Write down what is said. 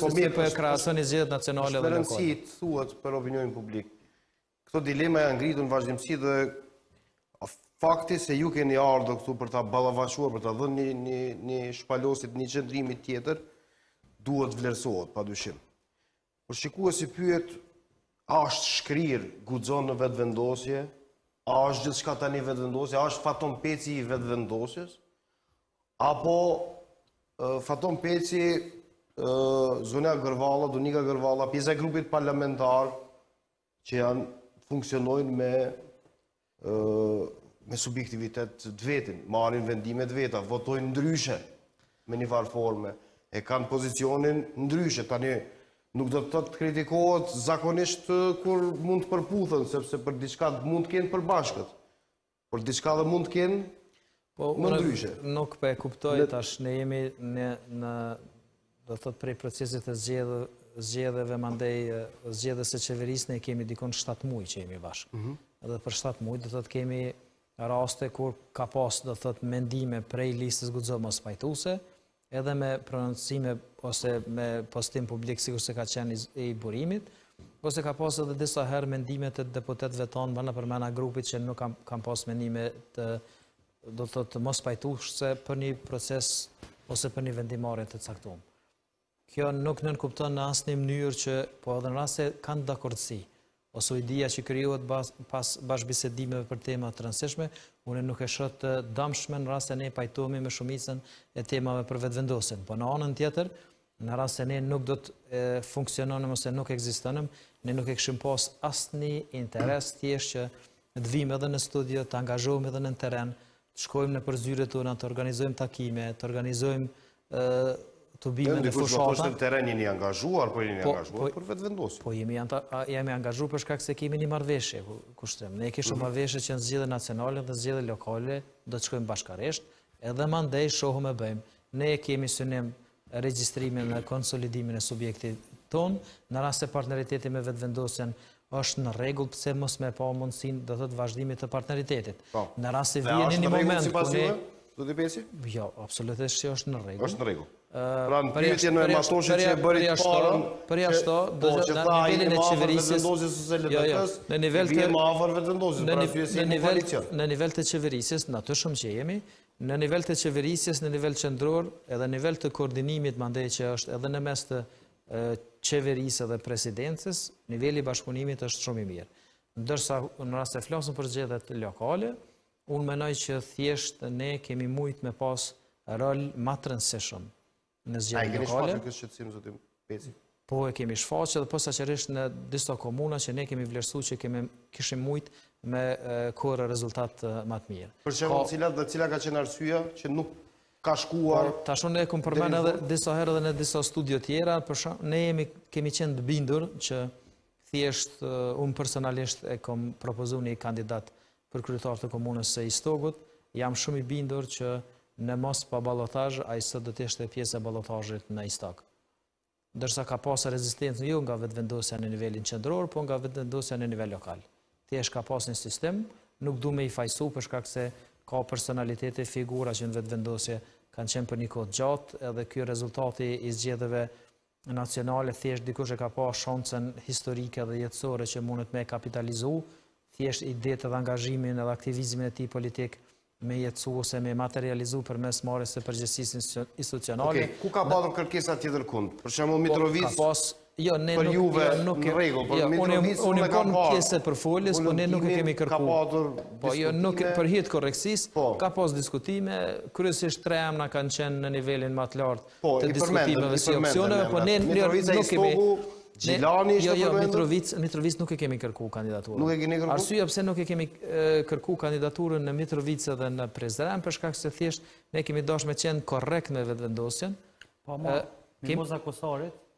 Po mirë për po e krasën i zjetë nacionale dhe në kone. të thuat për opinion publik. Këto dilema e ngritu në vazhdimësi dhe fakti se ju keni ardhë këtu për ta balavashuar, për ta dhe një, një, një shpallosit, një qëndrimit tjetër, duhet vlerësohet, pa dushim. Por shikua si pyet, a është shkrir gudzon në vetë vendosje, a është gjithë shka tani vetë vendosje, a është faton peci i vetë vendosjes, apo faton peci Zonja Gërvala, Dunika Gërvala, pjesa e grupit parlamentar që janë funksionojnë me me subjektivitet të vetin, marin vendimet veta, votojnë ndryshe me një farforme, e kanë pozicionin ndryshe, tani nuk do të të kritikohet zakonisht kur mund të përputhen, sepse për diçka mund të kjenë përbashkët, për diçka dhe mund të kjenë po, më ndryshe. Nuk e kuptoj, tash ne jemi në dhe thot prej procesit e zgjedeve mandej zgjede se qeveris ne kemi dikon 7 muj që jemi bashkë. Mhm. Edhe për 7 muj dhe thot kemi raste kur ka pas dhe thot mendime prej listës gudzo së pajtuse, edhe me prononcime ose me postim publik sikur se ka qenë i burimit, ose ka pas edhe disa herë mendime të deputetve tonë bërna përmena grupit që nuk kam pas mendime të do të të mos për një proces ose për një vendimarit të caktumë kjo nuk nënkupton në asë një mënyrë që, po edhe në rase kanë dakordësi, ose idia që kryohet pas bashkëbisedimeve për tema transeshme, une nuk e shëtë damshme në rase ne pajtomi me shumicën e temave për vetëvendosin. Po në anën tjetër, në rase ne nuk do të funksiononim ose nuk egzistonim, ne nuk e këshim pas asë një interes tjesh që të vime edhe në studio, të angazhojmë edhe në teren, të shkojmë në përzyre të në të organizojmë takime, të organizojmë të bime në të Në në në teren angazhuar, po jeni po, angazhuar, po, për vetë vendosin. Po jemi angazhuar për shkak se kemi një marveshje, kushtem. Ne kishëm mhm. marveshje që në zgjede nacionale dhe zgjede lokale, do të qkojmë bashkaresht, edhe mandej shohu me bëjmë. Ne kemi sënim registrimin në konsolidimin e subjektit tonë, në rrasë se partneriteti me vetë është në regull pëse mos me pa mundësin dhe të vazhdimit të partneritetit. Po. Në rrasë se vjeni një moment, Do të pesi? Jo, absolutisht që është në regu. është në regu. Pra në pjetje në emasonë që që e bërit parën... Përja shto, po do të që tha i në mafer jo, jo, vetë pra, në nivel të mafer vetë ndozis, pra në në koalicion. Në nivel të qeverisis, në të shumë që jemi, në nivel të qeverisis, në nivel qëndror, edhe në nivel të koordinimit mandej që është edhe në mes të qeverisë dhe presidencës, nivelli bashkëpunimit është shumë i mirë. Ndërsa në rast e flosën për gjithet lokale, unë menoj që thjesht ne kemi mujt me pas rëll ma të në zgjerën lokale. A i kemi shfaqë në kështë qëtësim, zotim, Peci? Po, e kemi shfaqë dhe posa që në disto komuna që ne kemi vlerësu që kemi kishim mujt me kërë rezultat matë të mirë. Për që mund cilat dhe cila ka qenë arsua që nuk ka shkuar... Po, Ta shumë ne përmenë edhe diso herë dhe në diso studio tjera, për shumë ne kemi qenë të bindur që thjesht unë personalisht e kom propozu një kandidatë për kryetar të komunës së Istogut, jam shumë i bindur që në mos pa balotazh ai sot do të ishte pjesë e balotazhit në Istok. Ndërsa ka pasur rezistencë jo nga vetvendosja në nivelin qendror, por nga vetvendosja në nivel lokal. Thjesht ka pasur një sistem, nuk duhet me i fajsu për shkak se ka personalitete figura që në vetvendosje kanë qenë për një kohë gjatë, edhe ky rezultati i zgjedhjeve nacionale thjesht dikush e ka pasur shancën historike dhe jetësore që mundet me kapitalizuar thjesht i detë dhe angazhimin edhe aktivizimin e ti politik me jetësu ose me materializu për mes marës e përgjësis institucionale. Ku ka padur kërkesa tjetër kund? Për shumë Mitrovic po, jo, për juve jo, në regull, për jo, Mitrovic unë e ka padur kjese për foljes, po ne nuk e kemi kërku. Po, për hitë koreksis, po. ka pas diskutime, kërësisht tre emna kanë qenë në nivelin matë lartë të diskutimeve si opcioneve, për ne nuk e kemi... Gjilani ishte përmendur? Jo, jo, Mitrovic, Mitrovic nuk e kemi kërku kandidaturën. Nuk e kemi kërku? Arsujo pëse nuk e kemi kërku kandidaturën në Mitrovic edhe në Prezren, përshka kështë të thjesht, ne kemi dosh me qenë korrekt me vetë Pa, ma, Mimoza Kosarit,